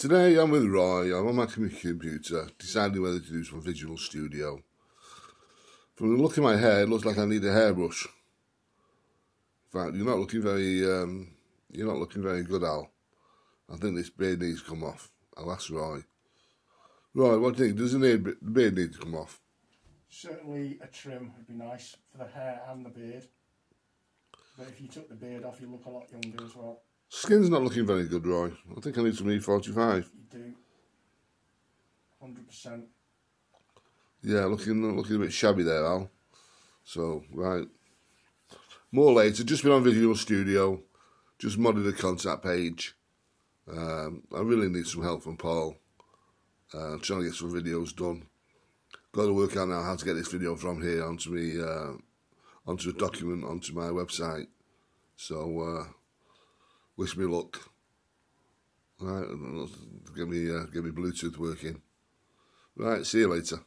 Today I'm with Roy, I'm on my computer, deciding whether to do some Visual Studio. From the look of my hair, it looks like I need a hairbrush. In fact, you're not looking very, um, you're not looking very good, Al. I think this beard needs to come off. I'll ask Roy. Roy, what do you think? Does the beard need to come off? Certainly a trim would be nice for the hair and the beard. But if you took the beard off, you look a lot younger as well. Skin's not looking very good, Roy. I think I need some E45. You do. 100%. Yeah, looking looking a bit shabby there, Al. So, right. More later. Just been on Visual Studio. Just modded the contact page. Um, I really need some help from Paul. Uh, I'm trying to get some videos done. Got to work out now how to get this video from here onto me, uh, onto a document, onto my website. So, uh, Wish me luck. Right, give me, uh, give me Bluetooth working. Right, see you later.